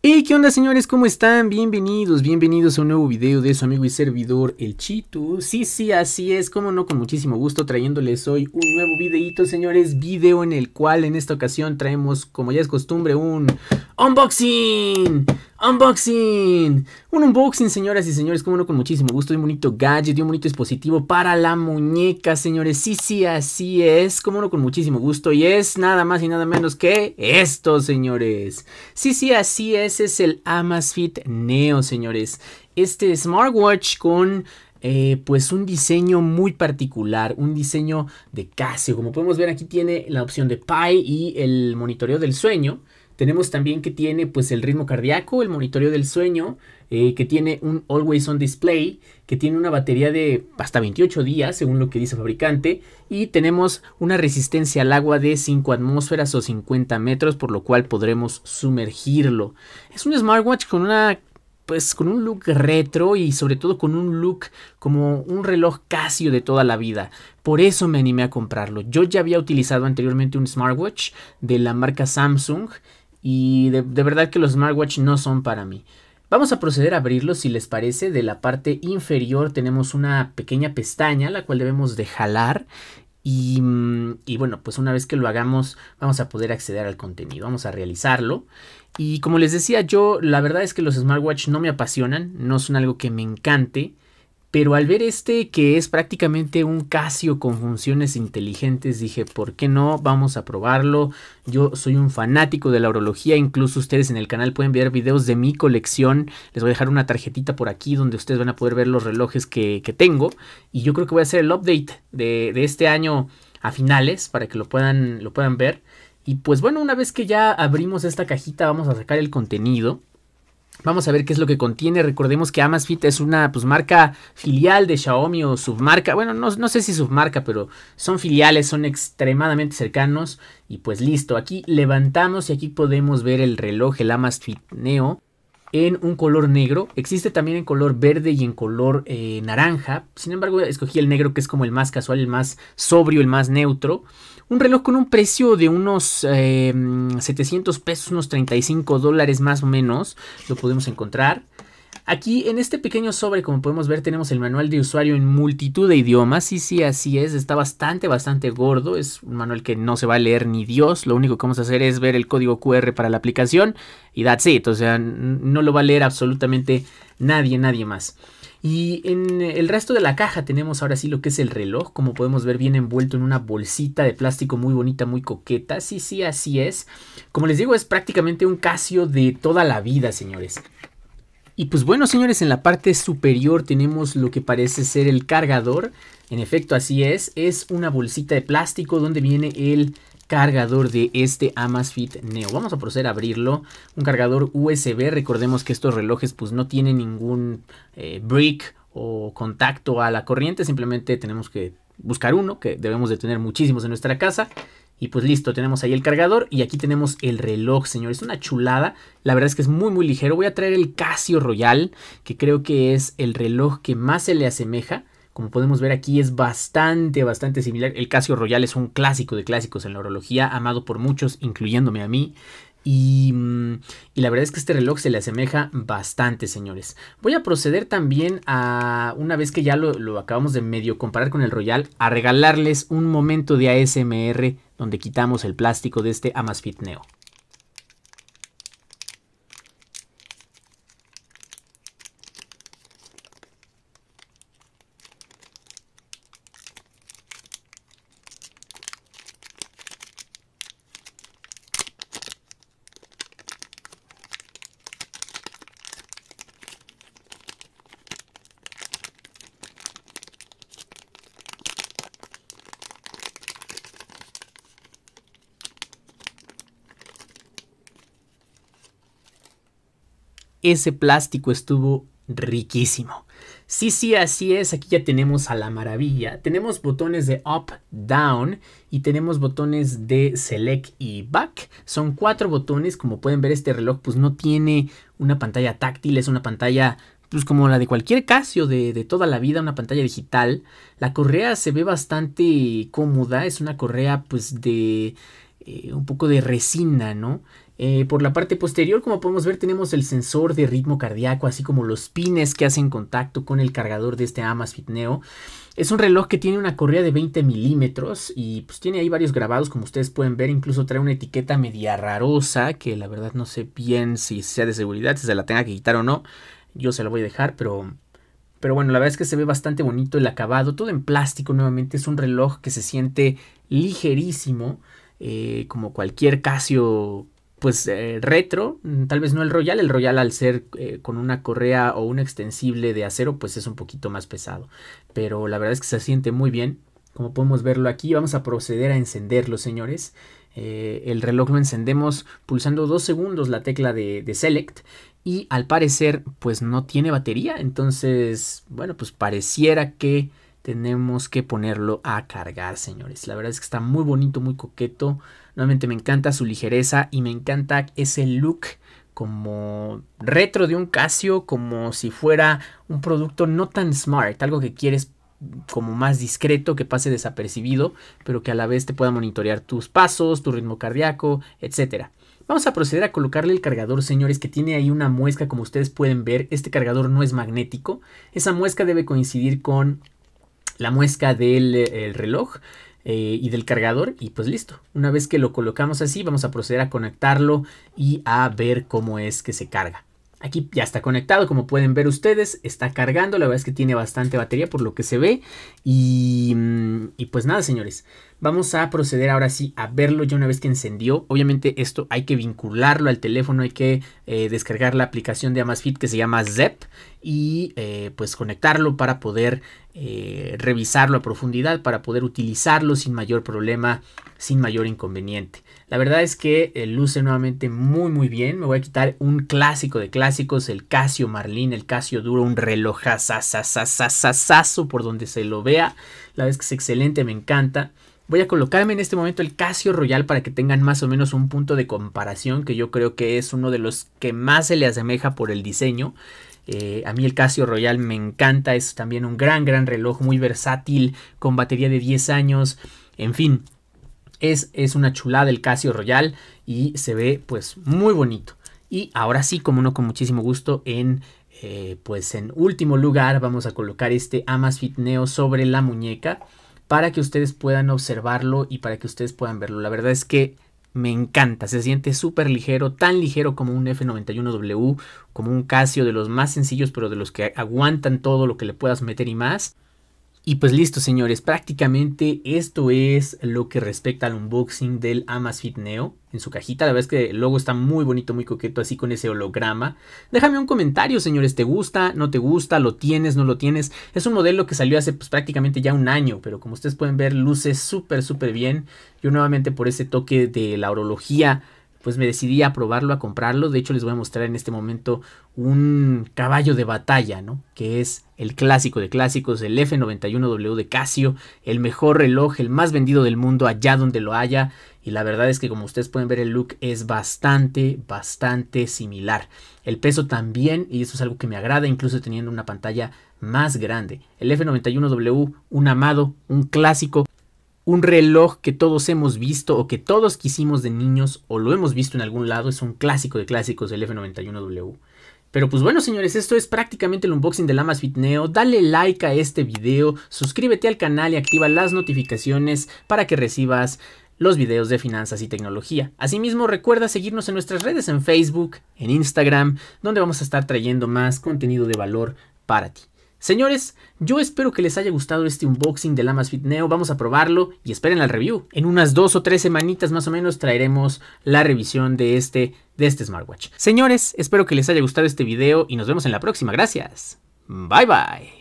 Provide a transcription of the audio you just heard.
Y ¿qué onda señores? ¿Cómo están? Bienvenidos, bienvenidos a un nuevo video de su amigo y servidor El Chitu. Sí, sí, así es, como no, con muchísimo gusto trayéndoles hoy un nuevo videíto, señores, video en el cual en esta ocasión traemos, como ya es costumbre, un unboxing Unboxing. Un unboxing, señoras y señores, como uno con muchísimo gusto. Un bonito gadget y un bonito dispositivo para la muñeca, señores. Sí, sí, así es, como uno con muchísimo gusto. Y es nada más y nada menos que esto, señores. Sí, sí, así es, es el Amazfit Neo, señores. Este smartwatch con eh, pues un diseño muy particular, un diseño de Casio. Como podemos ver aquí tiene la opción de Pi y el monitoreo del sueño. Tenemos también que tiene pues el ritmo cardíaco, el monitoreo del sueño, eh, que tiene un always on display, que tiene una batería de hasta 28 días, según lo que dice el fabricante, y tenemos una resistencia al agua de 5 atmósferas o 50 metros, por lo cual podremos sumergirlo. Es un smartwatch con una pues con un look retro y sobre todo con un look como un reloj Casio de toda la vida. Por eso me animé a comprarlo. Yo ya había utilizado anteriormente un smartwatch de la marca Samsung y de, verdad que los smartwatch no son para mí. Vamos a proceder a abrirlos si les parece. De la parte inferior tenemos una pequeña pestaña la cual debemos de jalar. Y, mm, y, bueno, pues una vez que lo hagamos vamos a poder acceder al contenido, vamos a realizarlo. Y como les decía yo, la verdad es que los smartwatch no me apasionan, no son algo que me encante. Pero al ver este que es prácticamente un Casio con funciones inteligentes, dije, ¿por qué no? Vamos a probarlo. Yo soy un fanático de la orología, incluso ustedes en el canal pueden ver videos de mi colección. Les voy a dejar una tarjetita por aquí donde ustedes van a poder ver los relojes que, tengo. Y yo creo que voy a hacer el update de, este año a finales para que lo puedan, lo puedan ver. Y pues bueno, una vez que ya abrimos esta cajita, vamos a sacar el contenido. Vamos a ver qué es lo que contiene. Recordemos que Amazfit es una pues, marca filial de Xiaomi o submarca. Bueno, no, no, sé si submarca, pero son filiales, son extremadamente cercanos. Y pues listo, aquí levantamos y aquí podemos ver el reloj, el Amazfit Neo en un color negro. Existe también en color verde y en color eh, naranja. Sin embargo, escogí el negro que es como el más casual, el más sobrio, el más neutro. Un reloj con un precio de unos 700 eh, mm, pesos, unos 35 dólares más o menos. Lo podemos encontrar. Aquí en este pequeño sobre, como podemos ver, tenemos el manual de usuario en multitud de idiomas. Y sí, así es, está bastante, bastante gordo. Es un manual que no se va a leer ni Dios. Lo único que vamos a hacer es ver el código QR para la aplicación y that's it. O sea, no lo va a leer absolutamente nadie, nadie más. Y en el resto de la caja tenemos ahora sí lo que es el reloj, como podemos ver bien envuelto en una bolsita de plástico muy bonita, muy coqueta. Sí, sí, así es. Como les digo, es prácticamente un Casio de toda la vida, señores. Y pues bueno señores, en la parte superior tenemos lo que parece ser el cargador. En efecto así es, es una bolsita de plástico donde viene el cargador de este Amazfit Neo. Vamos a proceder a abrirlo. Un cargador USB, recordemos que estos relojes pues no tienen ningún eh, brick o contacto a la corriente, simplemente tenemos que buscar uno, que debemos de tener muchísimos en nuestra casa. Y pues listo, tenemos ahí el cargador y aquí tenemos el reloj, señores. Una chulada. La verdad es que es muy, muy ligero. Voy a traer el Casio Royal, que creo que es el reloj que más se le asemeja. Como podemos ver aquí es bastante, bastante similar. El Casio Royal es un clásico de clásicos en la orología amado por muchos, incluyéndome a mí. Mm, y, la verdad es que este reloj se le asemeja bastante, señores. Voy a proceder también a, una vez que ya lo, acabamos de medio comparar con el Royal, a regalarles un momento de ASMR donde quitamos el plástico de este Amazfit Neo. ese plástico estuvo riquísimo. Sí, sí, así es. Aquí ya tenemos a la maravilla. Tenemos botones de up, down y tenemos botones de select y back. Son cuatro botones. Como pueden ver, este reloj pues no tiene una pantalla táctil. Es una pantalla pues como la de cualquier Casio de, de toda la vida, una pantalla digital. La correa se ve bastante cómoda. Es una correa pues de eh, un poco de resina, ¿no? Eh, por la parte posterior, como podemos ver, tenemos el sensor de ritmo cardíaco, así como los pines que hacen contacto con el cargador de este Amazfit Neo. Es un reloj que tiene una correa de 20 milímetros y pues tiene ahí varios grabados, como ustedes pueden ver. Incluso trae una etiqueta media rarosa, que la verdad no sé bien si sea de seguridad, si se la tenga que quitar o no. Yo se la voy a dejar, pero pero bueno, la verdad es que se ve bastante bonito el acabado, todo en plástico nuevamente, es un reloj que se siente ligerísimo, eh, como cualquier Casio pues eh, retro, mm, tal vez no el Royal, el Royal al ser eh, con una correa o un extensible de acero pues es un poquito más pesado, pero la verdad es que se siente muy bien, como podemos verlo aquí, vamos a proceder a encenderlo señores, eh, el reloj lo encendemos pulsando dos segundos la tecla de select y al parecer pues no tiene batería, entonces bueno pues pareciera que tenemos que ponerlo a cargar señores, la verdad es que está muy bonito, muy coqueto, Nuevamente me encanta su ligereza y me encanta ese look como retro de un Casio, como si fuera un producto no tan smart, algo que quieres como más discreto, que pase desapercibido, pero que a la vez te pueda monitorear tus pasos, tu ritmo cardíaco, etcétera. Vamos a proceder a colocarle el cargador, señores, que tiene ahí una muesca, como ustedes pueden ver. Este cargador no es magnético. Esa muesca debe coincidir con la muesca del eh, reloj. Eh, y del cargador y pues listo. Una vez que lo colocamos así vamos a proceder a conectarlo y a ver cómo es que se carga. Aquí ya está conectado, como pueden ver ustedes, está cargando, la verdad es que tiene bastante batería por lo que se ve y, mm, pues nada señores, vamos a proceder ahora sí a verlo ya una vez que encendió, obviamente esto hay que vincularlo al teléfono, hay que eh, descargar la aplicación de Amazfit que se llama Zep y eh, pues conectarlo para poder eh, revisarlo a profundidad para poder utilizarlo sin mayor problema, sin mayor inconveniente. La verdad es que eh, luce nuevamente muy muy bien. Me voy a quitar un clásico de clásicos, el Casio Marlin, el Casio Duro, un relojazazazazazazazo por donde se lo vea. La vez que es excelente, me encanta. Voy a colocarme en este momento el Casio Royal para que tengan más o menos un punto de comparación que yo creo que es uno de los que más se le asemeja por el diseño. Eh, a mí el Casio Royal me encanta, es también un gran, gran reloj, muy versátil, con batería de 10 años, en fin. Es, es una chulada el Casio Royal y se ve pues muy bonito. Y ahora sí, como uno con muchísimo gusto en eh, pues en último lugar vamos a colocar este Amazfit Neo sobre la muñeca para que ustedes puedan observarlo y para que ustedes puedan verlo. La verdad es que me encanta, se siente súper ligero, tan ligero como un F91W, como un Casio de los más sencillos pero de los que aguantan todo lo que le puedas meter y más. Y pues listo señores, prácticamente esto es lo que respecta al unboxing del Amazfit Neo en su cajita. La verdad es que el logo está muy bonito, muy coqueto, así con ese holograma. Déjame un comentario señores, ¿te gusta? ¿No te gusta? ¿Lo tienes? ¿No lo tienes? Es un modelo que salió hace pues, prácticamente ya un año, pero como ustedes pueden ver luce súper súper bien. Yo nuevamente por ese toque de la orología pues me decidí a probarlo, a comprarlo. De hecho, les voy a mostrar en este momento un caballo de batalla, ¿no? Que es el clásico de clásicos, el F91W de Casio, el mejor reloj, el más vendido del mundo, allá donde lo haya. Y la verdad es que como ustedes pueden ver, el look es bastante, bastante similar. El peso también, y eso es algo que me agrada, incluso teniendo una pantalla más grande. El F91W, un amado, un clásico, un reloj que todos hemos visto o que todos quisimos de niños o lo hemos visto en algún lado, es un clásico de clásicos, del F91W. Pero pues bueno señores, esto es prácticamente el unboxing de Lamas Fitneo, dale like a este video, suscríbete al canal y activa las notificaciones para que recibas los videos de finanzas y tecnología. Asimismo recuerda seguirnos en nuestras redes en Facebook, en Instagram, donde vamos a estar trayendo más contenido de valor para ti. Señores, yo espero que les haya gustado este unboxing del Amazfit Neo, vamos a probarlo y esperen la review. En unas dos o tres semanitas más o menos traeremos la revisión de este, de este smartwatch. Señores, espero que les haya gustado este video y nos vemos en la próxima, gracias. Bye bye.